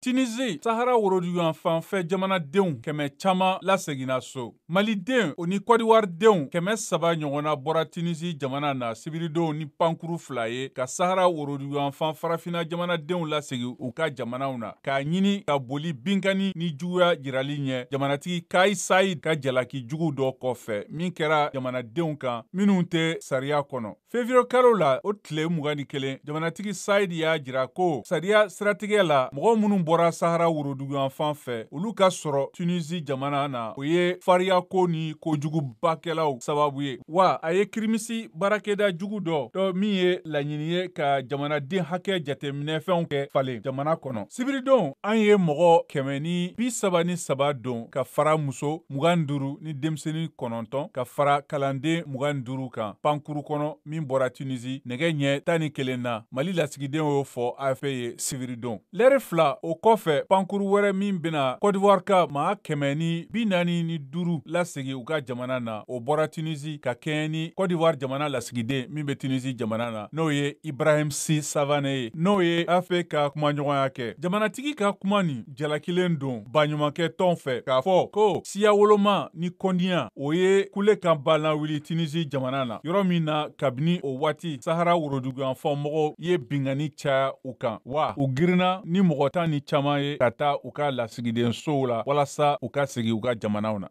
Tinizi Sahara woroduguyanfanfɛ jamanadenw kɛmɛ caman laseginna so. Malidenw o ni Kɔdiwaridenw kɛmɛ saba ɲɔgɔnna bɔra Tinizi jamana na sibiridenw ni pankuru fila ye ka Sahara woroduguyanfan farafinna jamanadenw lasegin u ka jamanaw na k'a ɲini ka boli binkani ni juguya jirali ɲɛ jamanatigi Kais Saied ka jalaki jugu dɔ kɔfɛ min kɛra jamanadenw kan minnu tɛ sariya kɔnɔ. Feburuye kalo la o tile 21 jamanatigi Saied y'a jira ko sariya siratigɛ la mɔgɔ minnu bɔra sahara ou fɛ olu ka sɔrɔ tunizi jamana na o ye fariya ko ni kojugubakɛlaw sababu ye wa a ye Barakeda Jugudo jugu dɔ dɔ la ye laɲini ye ka jamanaden hakɛ jateminɛfɛnw kɛ falen jamana kɔnɔ sibiridon an ye mɔgɔ kɛmɛ ni bi saba ni ka fara muso Muganduru ni Demseni kɔnɔntɔn ka fara kalanden mugan pankuru kɔnɔ min bɔra tunizi nɛgɛ ɲɛ tan ni mali lasigidenw y'o fɔ afp ye sibiridon kɔfɛ pankuru wɛrɛ min bena kɔdiwari ka maa kɛmɛ ni bi naani ni duru lasegi u ka jamana na o bɔra tunisi ka kɛɲɛ ni kɔdiwari jamana lasigiden min be tunisi jamana na n'o ye si savane ye n'o ye afe ka kumaɲɔgɔnya kɛ jamanatigi ka kuma nin jalakilen don baɲumankɛ tɔn fɛ k'a fɔ ko siya woloma ni kɔndiya o ye kule kan ba lawuli tunisi jamana na yɔrɔ min na kabini o waati sahara woroduguyanfan mɔgɔw ye bingani caya u kan wa u girinna ni mɔgɔ tan ni caman ye ka taa u ka lasigidensow la walasa u ka segi u ka jamanaw na